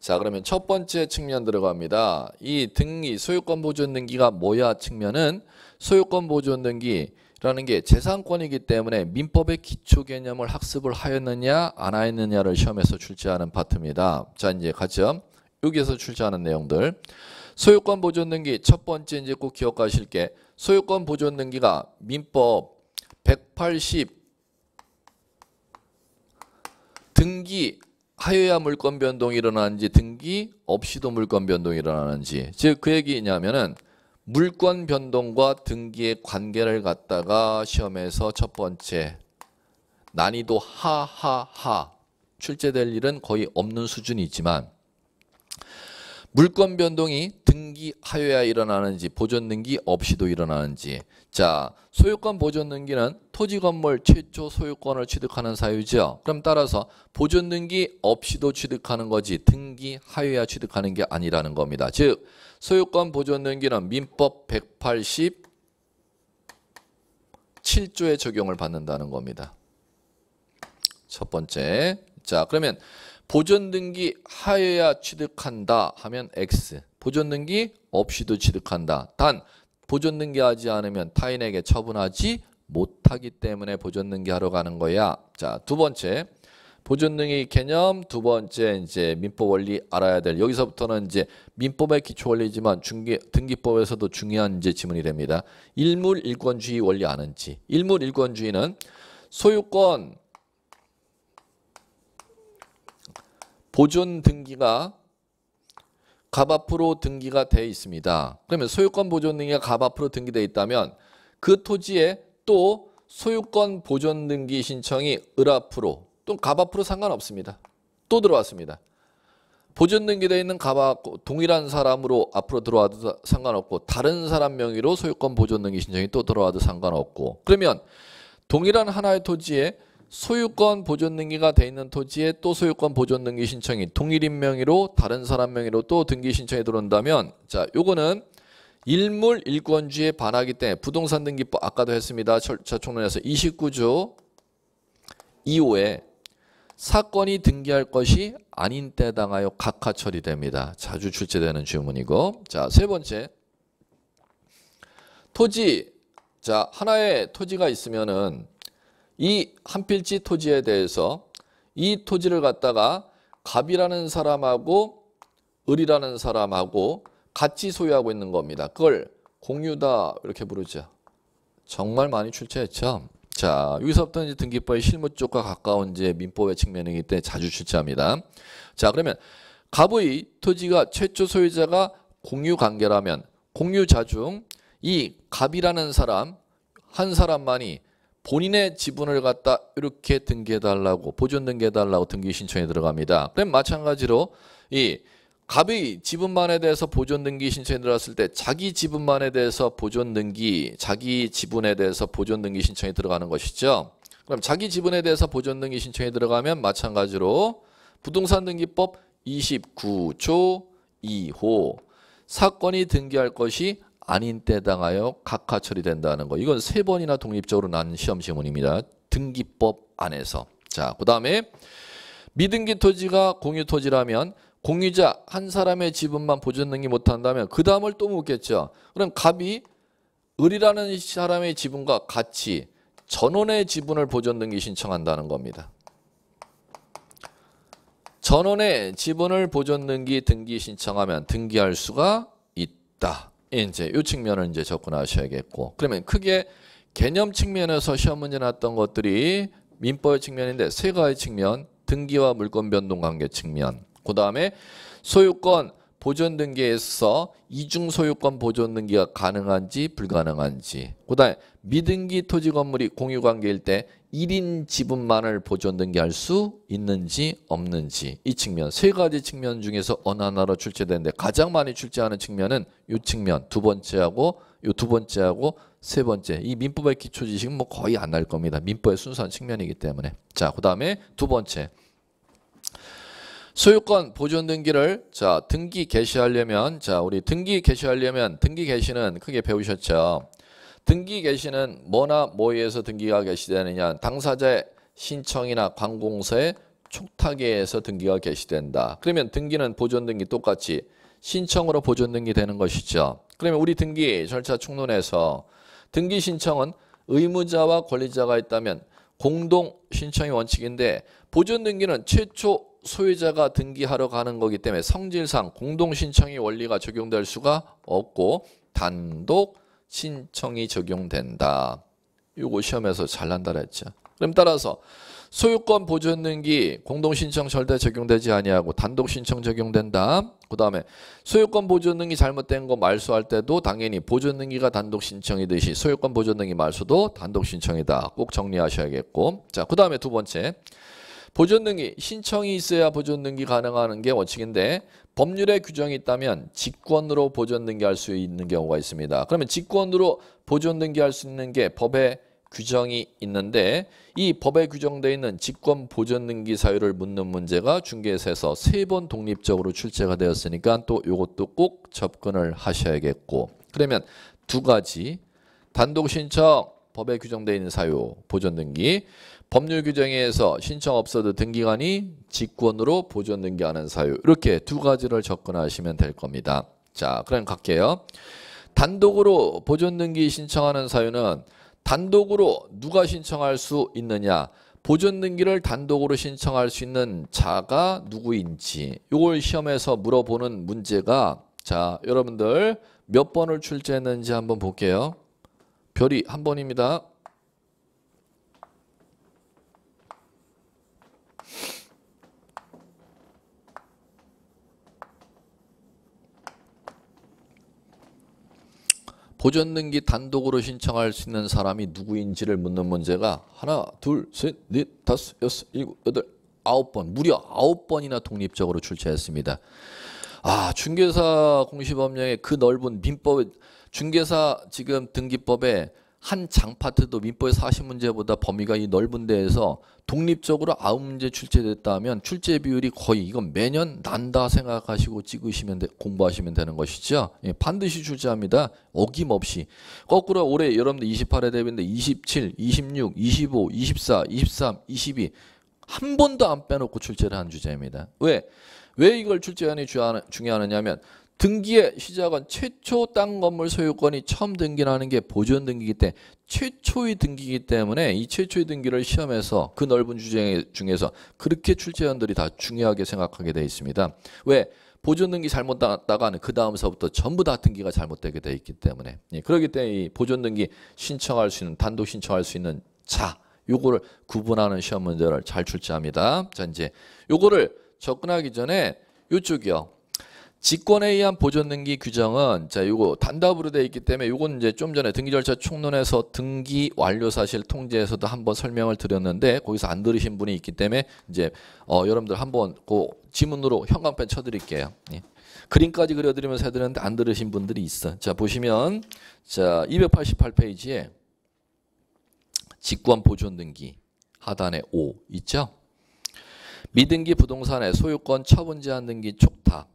자 그러면 첫 번째 측면 들어갑니다. 이 등기 소유권 보존 등기가 뭐야 측면은 소유권 보존 등기라는 게 재산권이기 때문에 민법의 기초 개념을 학습을 하였느냐 안 하였느냐를 시험에서 출제하는 파트입니다. 자 이제 같이여기서 출제하는 내용들 소유권 보존 등기 첫 번째 이제 꼭 기억하실 게 소유권 보존 등기가 민법 180 등기 하여야 물권 변동이 일어나는지 등기 없이도 물권 변동이 일어나는지 즉 그 얘기냐면은 물권 변동과 등기의 관계를 갖다가 시험에서 첫 번째 난이도 하하하 출제될 일은 거의 없는 수준이지만 물권 변동이 등기하여야 일어나는지 보존 등기 없이도 일어나는지 자 소유권 보존 등기는 토지 건물 최초 소유권을 취득하는 사유죠 그럼 따라서 보존 등기 없이도 취득하는 거지 등기하여야 취득하는 게 아니라는 겁니다 즉 소유권 보존 등기는 민법 187조의 적용을 받는다는 겁니다 첫 번째 자 그러면 보존등기 하여야 취득한다 하면 X. 보존등기 없이도 취득한다. 단 보존등기하지 않으면 타인에게 처분하지 못하기 때문에 보존등기하러 가는 거야. 자, 두 번째. 보존등기 개념 두 번째 이제 민법 원리 알아야 될 여기서부터는 이제 민법의 기초 원리지만 중기 등기법에서도 중요한 이제 지문이 됩니다. 일물일권주의 원리 아는지. 일물일권주의는 소유권 보존 등기가 갑앞으로 등기가 돼 있습니다. 그러면 소유권 보존 등기가 갑앞으로 등기돼 있다면 그 토지에 또 소유권 보존 등기 신청이 을앞으로 또 갑앞으로 상관없습니다. 또 들어왔습니다. 보존 등기돼 있는 갑앞 동일한 사람으로 앞으로 들어와도 상관없고 다른 사람 명의로 소유권 보존 등기 신청이 또 들어와도 상관없고 그러면 동일한 하나의 토지에 소유권 보존 등기가 돼 있는 토지에 또 소유권 보존 등기 신청이 동일인 명의로 다른 사람 명의로 또 등기 신청이 들어온다면 자 요거는 일물 일권주의 반하기 때문에 부동산 등기법 아까도 했습니다. 절차 총론에서 29조 2호에 사건이 등기할 것이 아닌 때 당하여 각하 처리됩니다. 자주 출제되는 질문이고 자 세 번째 토지 자 하나의 토지가 있으면은 이 한필지 토지에 대해서 이 토지를 갖다가 갑이라는 사람하고 을이라는 사람하고 같이 소유하고 있는 겁니다. 그걸 공유다 이렇게 부르죠. 정말 많이 출제했죠. 자, 여기서부터 이제 등기법의 실무 쪽과 가까운 이제 민법의 측면이기 때문에 자주 출제합니다. 자, 그러면 갑의 토지가 최초 소유자가 공유 관계라면 공유자 중 이 갑이라는 사람 한 사람만이 본인의 지분을 갖다 이렇게 등기해달라고 보존 등기해달라고 등기 신청에 들어갑니다. 그럼 마찬가지로 이 갑의 지분만에 대해서 보존 등기 신청에 들어갔을 때 자기 지분만에 대해서 보존 등기, 자기 지분에 대해서 보존 등기 신청에 들어가는 것이죠. 그럼 자기 지분에 대해서 보존 등기 신청에 들어가면 마찬가지로 부동산 등기법 29조 2호 사건이 등기할 것이 아닌 때 당하여 각하 처리된다는 거. 이건 세 번이나 독립적으로 난 시험 지문입니다. 등기법 안에서. 자, 그 다음에 미등기 토지가 공유 토지라면 공유자 한 사람의 지분만 보존 등기 못한다면 그 다음을 또 묻겠죠. 그럼 갑이 을이라는 사람의 지분과 같이 전원의 지분을 보존 등기 신청한다는 겁니다. 전원의 지분을 보존 등기 등기 신청하면 등기할 수가 있다. 이제 이 측면을 이제 접근하셔야겠고 그러면 크게 개념 측면에서 시험 문제 났던 것들이 민법의 측면인데 세 가지 측면 등기와 물권 변동 관계 측면 그 다음에 소유권 보존 등기에서 이중 소유권 보존 등기가 가능한지 불가능한지 그다음에 미등기 토지 건물이 공유 관계일 때 1인 지분만을 보존등기 할 수 있는지 없는지 이 측면 세 가지 측면 중에서 어느 하나로 출제되는데 가장 많이 출제하는 측면은 이 측면 두 번째하고 이 두 번째하고 세 번째 이 민법의 기초 지식은 뭐 거의 안 날 겁니다. 민법의 순수한 측면이기 때문에 자 그다음에 두 번째 소유권 보존 등기를 자 등기 개시하려면 자 우리 등기 개시하려면 등기 개시는 크게 배우셨죠. 등기 개시는 뭐나 뭐에서 등기가 개시되느냐 당사자의 신청이나 관공서에 촉탁에서 의해 등기가 개시된다. 그러면 등기는 보존등기 똑같이 신청으로 보존등기 되는 것이죠. 그러면 우리 등기 절차 총론에서 등기 신청은 의무자와 권리자가 있다면 공동 신청이 원칙인데 보존등기는 최초 소유자가 등기하러 가는 거기 때문에 성질상 공동 신청의 원리가 적용될 수가 없고 단독 신청이 적용된다. 이거 시험에서 잘난다 그랬죠. 그럼 따라서 소유권 보존등기 공동신청 절대 적용되지 아니하고 단독신청 적용된다. 그 다음에 소유권 보존등기 잘못된 거 말소할 때도 당연히 보존등기가 단독신청이듯이 소유권 보존등기 말소도 단독신청이다. 꼭 정리하셔야겠고 자 그 다음에 두 번째 보존등기 신청이 있어야 보존등기 가능하는 게 원칙인데 법률의 규정이 있다면 직권으로 보존 등기할 수 있는 경우가 있습니다. 그러면 직권으로 보존 등기할 수 있는 게 법의 규정이 있는데 이 법에 규정되어 있는 직권 보존 등기 사유를 묻는 문제가 중개에서 세 번 독립적으로 출제가 되었으니까 또 이것도 꼭 접근을 하셔야겠고 그러면 두 가지 단독 신청 법에 규정되어 있는 사유 보존 등기 법률 규정에 서 신청 없어도 등기관이 직권으로 보존 등기하는 사유 이렇게 두 가지를 접근하시면 될 겁니다. 자 그럼 갈게요. 단독으로 보존 등기 신청하는 사유는 단독으로 누가 신청할 수 있느냐 보존 등기를 단독으로 신청할 수 있는 자가 누구인지 이걸 시험에서 물어보는 문제가 자 여러분들 몇 번을 출제했는지 한번 볼게요. 별이 한 번입니다. 보존등기 단독으로 신청할 수 있는 사람이 누구인지를 묻는 문제가 하나, 둘, 셋, 넷, 다섯, 여섯, 일곱, 여덟, 아홉 번 무려 아홉 번이나 독립적으로 출제했습니다. 아 중개사 공시법령의 그 넓은 민법 중개사 지금 등기법에 한 장파트도 민법의 사0문제보다 범위가 이 넓은 데에서 독립적으로 아홉 문제 출제됐다 면 출제 비율이 거의 이건 매년 난다 생각하시고 찍으시면 돼, 공부하시면 되는 것이죠. 예, 반드시 출제합니다. 어김없이. 거꾸로 올해 여러분들 28회 대비인데 27, 26, 25, 24, 23, 22 한 번도 안 빼놓고 출제를 한 주제입니다. 왜? 왜 이걸 출제하는 중요하느냐면 등기의 시작은 최초 땅 건물 소유권이 처음 등기라는 게 보존 등기이기 때문에 최초의 등기이기 때문에 이 최초의 등기를 시험해서그 넓은 주제 중에서 그렇게 출제위원들이 다 중요하게 생각하게 되어 있습니다. 왜? 보존 등기 잘못 나갔다가는 그 다음서부터 전부 다 등기가 잘못되게 되어 있기 때문에 예, 그러기 때문에 이 보존 등기 신청할 수 있는 단독 신청할 수 있는 자 요거를 구분하는 시험 문제를 잘 출제합니다. 자 이제 요거를 접근하기 전에 요쪽이요. 직권에 의한 보존등기 규정은 자 요거 단답으로 되어 있기 때문에 이건 이제 좀 전에 등기 절차 총론에서 등기 완료 사실 통제에서도 한번 설명을 드렸는데 거기서 안 들으신 분이 있기 때문에 이제 어 여러분들 한번 그 지문으로 형광펜 쳐드릴게요. 예. 그림까지 그려드리면서 해드렸는데 안 들으신 분들이 있어. 자 보시면 자 288페이지에 직권 보존등기 하단에 5 있죠? 미등기 부동산의 소유권 처분 제한 등기 촉탁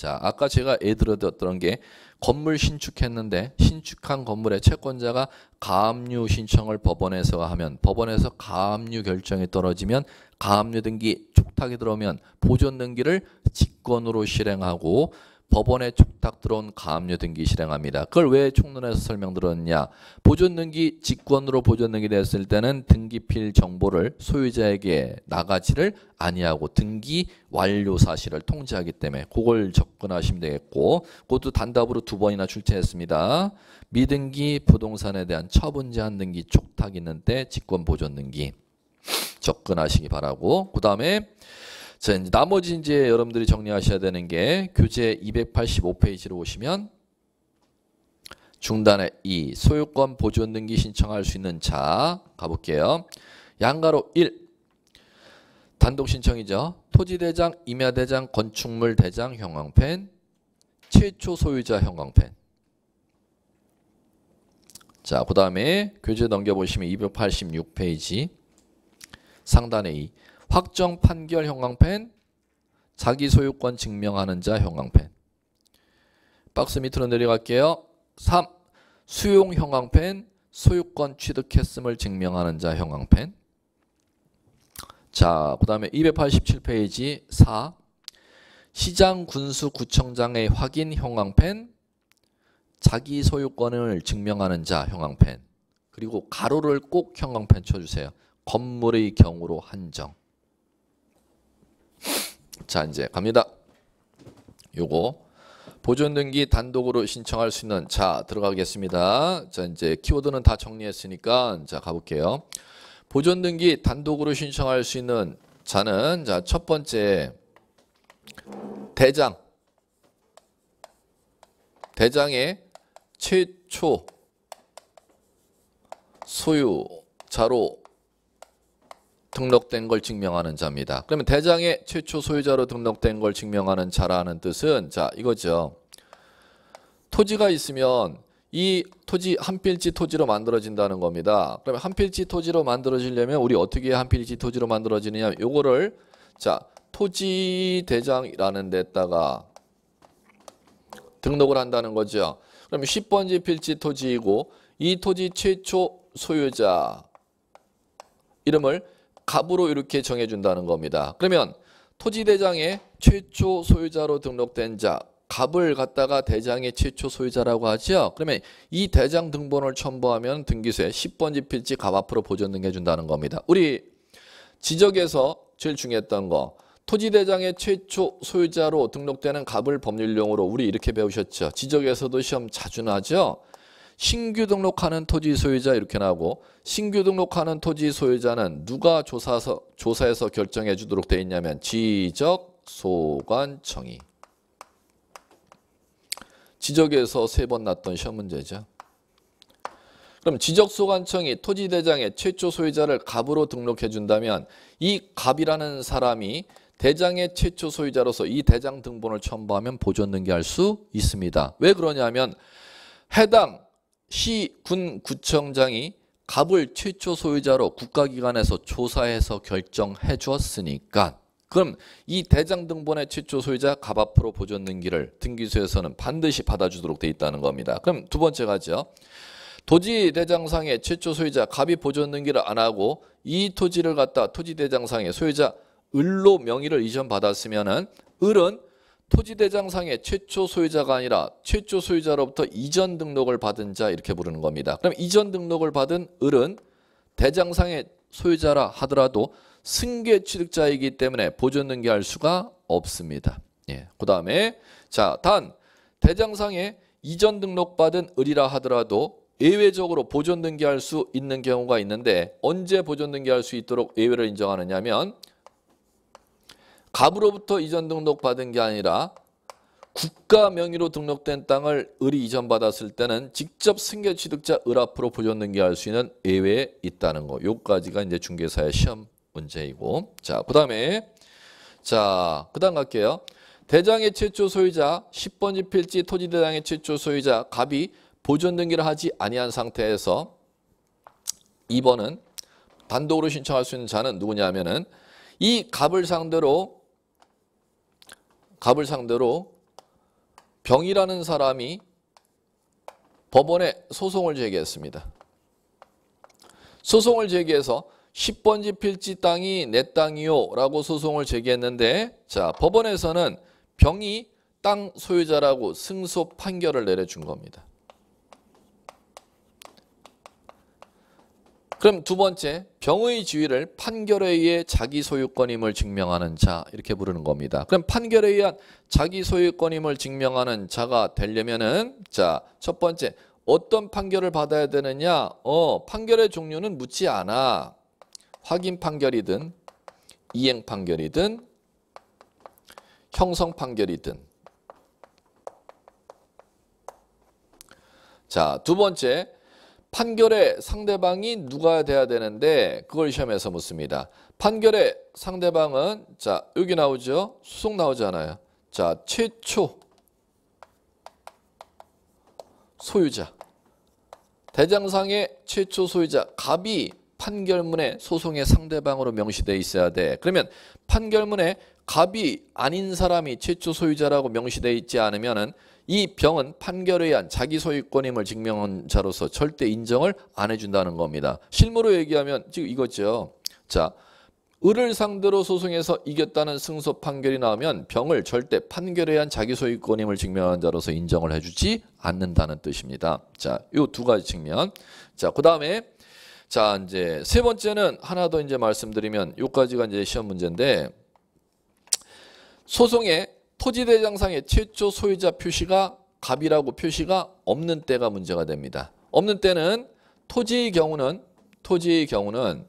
자, 아까 제가 예 들어드렸던 게 건물 신축했는데 신축한 건물의 채권자가 가압류 신청을 법원에서 하면 법원에서 가압류 결정이 떨어지면 가압류 등기 촉탁이 들어오면 보존 등기를 직권으로 실행하고 법원에 촉탁 들어온 가압류 등기 실행합니다. 그걸 왜 총론에서 설명드렸냐. 보존 등기 직권으로 보존 등기 됐을 때는 등기필 정보를 소유자에게 나가지를 아니하고 등기 완료 사실을 통지하기 때문에 그걸 접근하시면 되겠고 그것도 단답으로 두 번이나 출제했습니다. 미등기 부동산에 대한 처분 제한 등기 촉탁 있는 때 직권 보존 등기 접근하시기 바라고 그 다음에 자, 이제 나머지 이제 여러분들이 정리하셔야 되는 게 교재 285페이지로 오시면 중단에 2 소유권 보존 등기 신청할 수 있는 자 가볼게요. 양가로 1 단독 신청이죠. 토지대장, 임야대장, 건축물대장, 형광펜 최초 소유자 형광펜 자, 그 다음에 교재 넘겨보시면 286페이지 상단에 2 확정 판결 형광펜, 자기 소유권 증명하는 자 형광펜. 박스 밑으로 내려갈게요. 3. 수용 형광펜, 소유권 취득했음을 증명하는 자 형광펜. 자, 그 다음에 287페이지 4. 시장 군수 구청장의 확인 형광펜, 자기 소유권을 증명하는 자 형광펜. 그리고 가로를 꼭 형광펜 쳐주세요. 건물의 경우로 한정. 자 이제 갑니다. 요거 보존등기 단독으로 신청할 수 있는 자 들어가겠습니다. 자 이제 키워드는 다 정리했으니까 자 가볼게요. 보존등기 단독으로 신청할 수 있는 자는 자첫 번째 대장 대장의 최초 소유자로 등록된 걸 증명하는 자입니다. 그러면 대장의 최초 소유자로 등록된 걸 증명하는 자라는 뜻은 자 이거죠. 토지가 있으면 이 토지 한 필지 토지로 만들어진다는 겁니다. 그러면 한 필지 토지로 만들어지려면 우리 어떻게 한 필지 토지로 만들어지느냐 요거를 자 토지 대장이라는 데다가 등록을 한다는 거죠. 그럼 10번지 필지 토지이고 이 토지 최초 소유자 이름을 갑으로 이렇게 정해준다는 겁니다. 그러면 토지대장의 최초 소유자로 등록된 자 갑을 갖다가 대장의 최초 소유자라고 하죠. 그러면 이 대장 등본을 첨부하면 등기세 10번지 필지 갑 앞으로 보존 등해준다는 겁니다. 우리 지적에서 제일 중요했던 거 토지대장의 최초 소유자로 등록되는 갑을 법률용으로 우리 이렇게 배우셨죠. 지적에서도 시험 자주 나죠. 신규 등록하는 토지 소유자 이렇게 나오고 신규 등록하는 토지 소유자는 누가 조사서, 조사해서 결정해 주도록 돼 있냐면 지적 소관청이 지적에서 세 번 났던 시험 문제죠. 그럼 지적소관청이 토지대장의 최초 소유자를 갑으로 등록해 준다면 이 갑이라는 사람이 대장의 최초 소유자로서 이 대장 등본을 첨부하면 보존 등기할 수 있습니다. 왜 그러냐면 해당 시군 구청장이 갑을 최초 소유자로 국가기관에서 조사해서 결정해 주었으니까 그럼 이 대장 등본의 최초 소유자 갑 앞으로 보존 등기를 등기소에서는 반드시 받아주도록 돼 있다는 겁니다. 그럼 두 번째 가죠. 토지 대장상의 최초 소유자 갑이 보존 등기를 안 하고 이 토지를 갖다 토지 대장상의 소유자 을로 명의를 이전받았으면은 을은 토지대장상의 최초 소유자가 아니라 최초 소유자로부터 이전 등록을 받은 자 이렇게 부르는 겁니다. 그럼 이전 등록을 받은 을은 대장상의 소유자라 하더라도 승계 취득자이기 때문에 보존 등기할 수가 없습니다. 예. 그 다음에 자, 단 대장상의 이전 등록받은 을이라 하더라도 예외적으로 보존 등기할 수 있는 경우가 있는데 언제 보존 등기할 수 있도록 예외를 인정하느냐면 갑으로부터 이전 등록 받은 게 아니라 국가 명의로 등록된 땅을 을이 이전받았을 때는 직접 승계취득자 을 앞으로 보존등기할 수 있는 예외에 있다는 거. 요까지가 이제 중개사의 시험 문제이고. 자, 그 다음에 자, 그 다음 갈게요. 대장의 최초 소유자, 10번지 필지 토지대장의 최초 소유자 갑이 보존등기를 하지 아니한 상태에서 2번은 단독으로 신청할 수 있는 자는 누구냐면은 하이 갑을 상대로 갑을 상대로 병이라는 사람이 법원에 소송을 제기했습니다. 소송을 제기해서 10번지 필지 땅이 내 땅이요 라고 소송을 제기했는데 자 법원에서는 병이 땅 소유자라고 승소 판결을 내려준 겁니다. 그럼 두 번째 병의 지위를 판결에 의해 자기 소유권임을 증명하는 자 이렇게 부르는 겁니다. 그럼 판결에 의한 자기 소유권임을 증명하는 자가 되려면은 자첫 번째 어떤 판결을 받아야 되느냐? 어 판결의 종류는 묻지 않아 확인 판결이든 이행 판결이든 형성 판결이든 자두 번째 판결에 상대방이 누가 돼야 되는데 그걸 시험에서 묻습니다. 판결에 상대방은 자 여기 나오죠. 수송 나오잖아요. 자 최초 소유자 대장상의 최초 소유자 갑이 판결문에 소송의 상대방으로 명시돼 있어야 돼. 그러면 판결문에 갑이 아닌 사람이 최초 소유자라고 명시돼 있지 않으면은 이 병은 판결에 의한 자기 소유권임을 증명한 자로서 절대 인정을 안 해준다는 겁니다. 실무로 얘기하면 지금 이거죠. 자, 을을 상대로 소송에서 이겼다는 승소 판결이 나오면 병을 절대 판결에 의한 자기 소유권임을 증명한 자로서 인정을 해주지 않는다는 뜻입니다. 자, 요두 가지 측면. 자, 그 다음에 자 이제 세 번째는 하나 더 이제 말씀드리면 요까지가 이제 시험 문제인데 소송에 토지대장상의 최초 소유자 표시가 갑이라고 표시가 없는 때가 문제가 됩니다. 없는 때는 토지의 경우는 토지의 경우는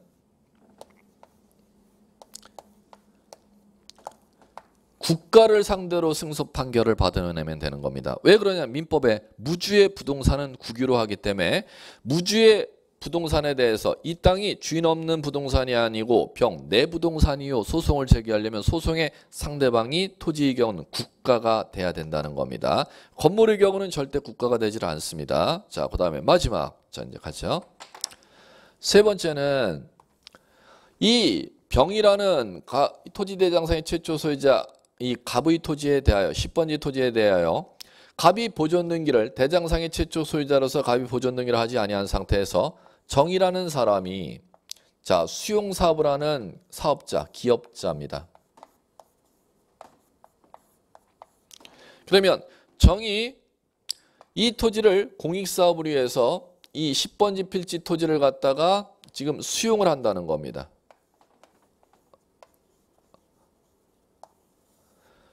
국가를 상대로 승소 판결을 받아내면 되는 겁니다. 왜 그러냐? 민법에 무주의 부동산은 국유로 하기 때문에 무주의 부동산에 대해서 이 땅이 주인 없는 부동산이 아니고 병 내 부동산이요 소송을 제기하려면 소송의 상대방이 토지의 경우는 국가가 돼야 된다는 겁니다. 건물의 경우는 절대 국가가 되질 않습니다. 자, 그 다음에 마지막 자 이제 가죠. 세 번째는 이 병이라는 가, 토지 대장상의 최초 소유자 이 갑의 토지에 대하여 10번지 토지에 대하여 갑이 보존 등기를 대장상의 최초 소유자로서 갑이 보존 등기를 하지 아니한 상태에서 정이라는 사람이 자 수용 사업을 하는 사업자, 기업자입니다. 그러면 정이 이 토지를 공익사업을 위해서 이 10번지 필지 토지를 갖다가 지금 수용을 한다는 겁니다.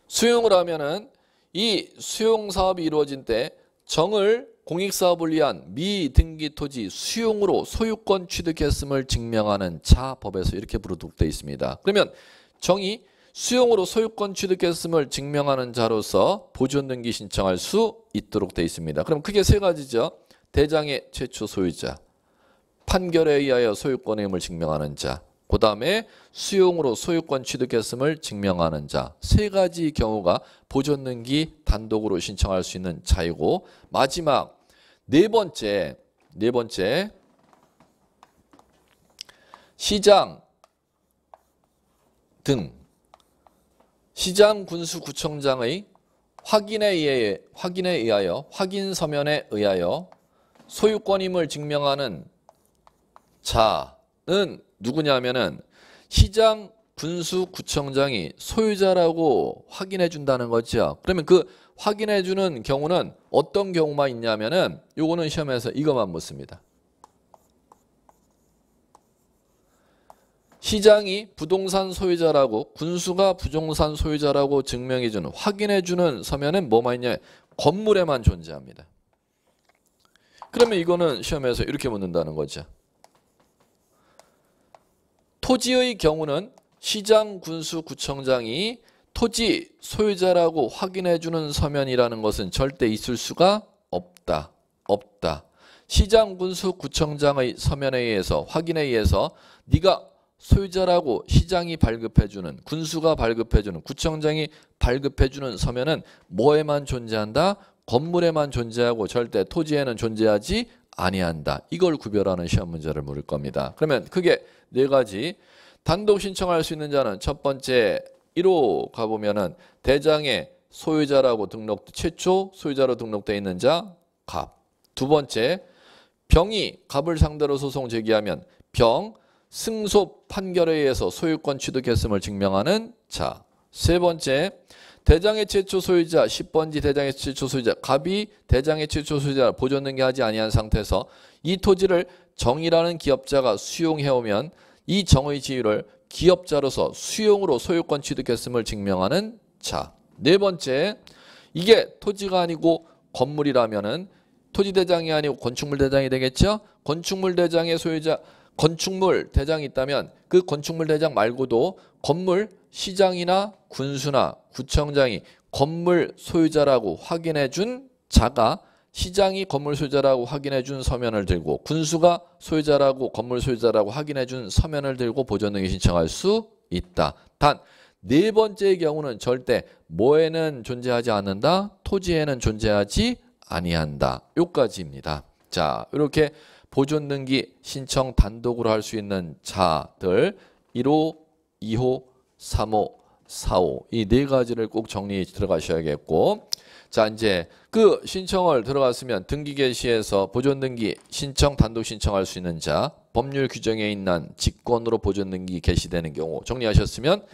수용을 하면은 이 수용 사업이 이루어진 때 정을 공익사업을 위한 미등기토지 수용으로 소유권 취득했음을 증명하는 자법에서 이렇게 부르도록되어 있습니다. 그러면 정이 수용으로 소유권 취득했음을 증명하는 자로서 보존등기 신청할 수 있도록 되어 있습니다. 그럼 크게 세 가지죠. 대장의 최초 소유자, 판결에 의하여 소유권의 힘을 증명하는 자, 그 다음에 수용으로 소유권 취득했음을 증명하는 자세 가지 경우가 보존등기 단독으로 신청할 수 있는 자이고 마지막 네 번째, 네 번째. 시장 등 시장 군수 구청장의 확인에 의해 확인에 의하여 확인 서면에 의하여 소유권임을 증명하는 자는 누구냐면은 시장 군수구청장이 소유자라고 확인해 준다는 거죠. 그러면 그 확인해 주는 경우는 어떤 경우만 있냐면은 요거는 시험에서 이거만 묻습니다. 시장이 부동산 소유자라고 군수가 부동산 소유자라고 증명해 주는 확인해 주는 서면은 뭐만 있냐 건물에만 존재합니다. 그러면 이거는 시험에서 이렇게 묻는다는 거죠. 토지의 경우는 시장 군수 구청장이 토지 소유자라고 확인해주는 서면이라는 것은 절대 있을 수가 없다. 없다. 시장 군수 구청장의 서면에 의해서 확인에 의해서 네가 소유자라고 시장이 발급해주는 군수가 발급해주는 구청장이 발급해주는 서면은 뭐에만 존재한다? 건물에만 존재하고 절대 토지에는 존재하지 아니한다. 이걸 구별하는 시험 문제를 물을 겁니다. 그러면 크게 네 가지 단독 신청할 수 있는 자는 첫 번째 1호 가보면은 대장의 소유자라고 등록, 최초 소유자로 등록되어 있는 자, 갑. 두 번째, 병이 갑을 상대로 소송 제기하면 병, 승소 판결에 의해서 소유권 취득했음을 증명하는 자. 세 번째, 대장의 최초 소유자 10번지 대장의 최초 소유자 갑이 대장의 최초 소유자 를 보존등기하지 아니한 상태에서 이 토지를 정이라는 기업자가 수용해오면 이 정의 지위를 기업자로서 수용으로 소유권 취득했음을 증명하는 자. 네 번째, 이게 토지가 아니고 건물이라면은 토지 대장이 아니고 건축물 대장이 되겠죠? 건축물 대장의 소유자 건축물 대장이 있다면 그 건축물 대장 말고도 건물 시장이나 군수나 구청장이 건물 소유자라고 확인해 준 자가 시장이 건물 소유자라고 확인해 준 서면을 들고 군수가 소유자라고 건물 소유자라고 확인해 준 서면을 들고 보존 등기 신청할 수 있다. 단 네 번째의 경우는 절대 뭐에는 존재하지 않는다. 토지에는 존재하지 아니한다. 요까지입니다. 자, 이렇게 보존 등기 신청 단독으로 할 수 있는 자들 1호, 2호, 3호, 4호 이 네 가지를 꼭 정리 들어가셔야겠고 자, 이제 그 신청을 들어갔으면 등기 개시에서 보존 등기 신청 단독 신청할 수 있는 자, 법률 규정에 있는 직권으로 보존 등기 개시되는 경우 정리하셨으면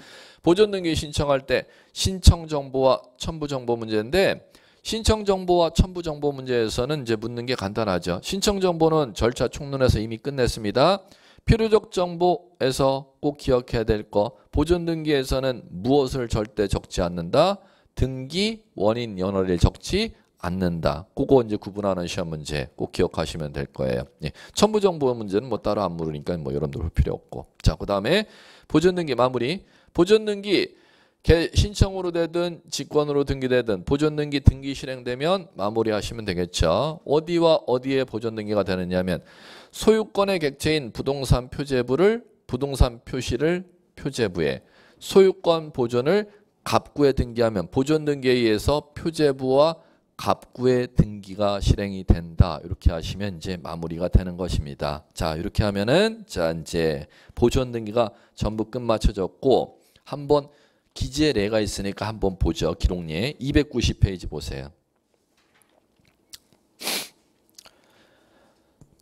보존 등기 신청할 때 신청 정보와 첨부 정보 문제인데 신청 정보와 첨부 정보 문제에서는 이제 묻는 게 간단하죠. 신청 정보는 절차 총론에서 이미 끝냈습니다. 필요적 정보에서 꼭 기억해야 될 거 보존 등기에서는 무엇을 절대 적지 않는다. 등기 원인 연월일 적지 않는다. 그거 이제 구분하는 시험 문제 꼭 기억하시면 될 거예요. 예. 첨부 정보 문제는 뭐 따로 안 물으니까 뭐 여러분들 볼 필요 없고. 자, 그다음에 보존 등기 마무리. 보존 등기 신청으로 되든 직권으로 등기되든 보존 등기 등기 실행되면 마무리하시면 되겠죠. 어디와 어디에 보존 등기가 되느냐면 소유권의 객체인 부동산 표제부를 부동산 표시를 표제부에 소유권 보존을 갑구에 등기하면 보존 등기에 의해서 표제부와 갑구의 등기가 실행이 된다. 이렇게 하시면 이제 마무리가 되는 것입니다. 자, 이렇게 하면은 자, 이제 보존 등기가 전부 끝마쳐졌고 한번 기재 례가 있으니까 한번 보죠. 기록례 290페이지 보세요.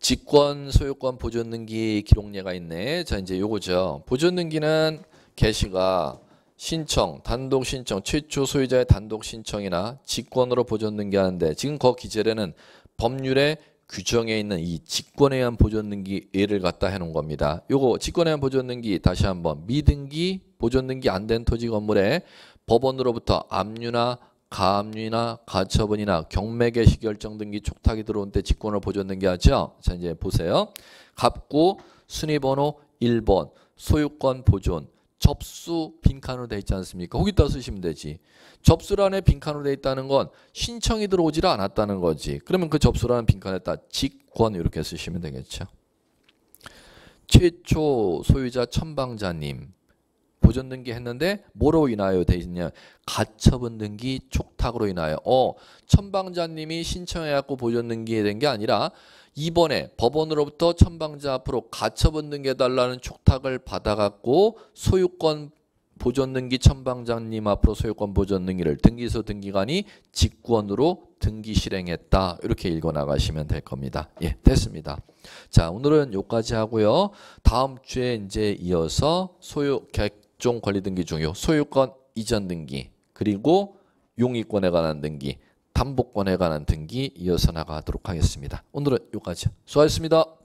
직권 소유권 보존 등기 기록례가 있네. 자, 이제 요거죠. 보존 등기는 개시가 신청, 단독 신청, 최초 소유자의 단독 신청이나 직권으로 보존 등기하는데 지금 거 기재례는 법률의 규정에 있는 이 직권에 의한 보존 등기 예를 갖다 해놓은 겁니다. 요거 직권에 의한 보존 등기 다시 한번 미등기 보존 등기 안 된 토지 건물에 법원으로부터 압류나 가압류나 가처분이나 경매 개시 결정 등기 촉탁이 들어온 때 직권을 보존 등기하죠. 자 이제 보세요. 갑구 순위번호 1번 소유권 보존 접수 빈칸으로 되어 있지 않습니까? 거기다 쓰시면 되지. 접수란에 빈칸으로 되어 있다는 건 신청이 들어오질 않았다는 거지. 그러면 그 접수라는 빈칸에다 직권 이렇게 쓰시면 되겠죠. 최초 소유자 천방자님 보존 등기 했는데 뭐로 인하여 돼 있냐 가처분 등기 촉탁으로 인하여 어 천방자님이 신청해갖고 보존 등기된게 아니라 이번에 법원으로부터 천방자 앞으로 가처분등기 해달라는 촉탁을 받아갖고 소유권 보존등기 천방장님 앞으로 소유권 보존등기를 등기소 등기관이 직권으로 등기 실행했다. 이렇게 읽어 나가시면 될 겁니다. 예, 됐습니다. 자, 오늘은 여기까지 하고요. 다음 주에 이제 이어서 소유 객종 권리 등기 중요 소유권 이전 등기 그리고 용의권에 관한 등기 반복권에 관한 등기 이어서 나가도록 하겠습니다. 오늘은 여기까지. 수고하셨습니다.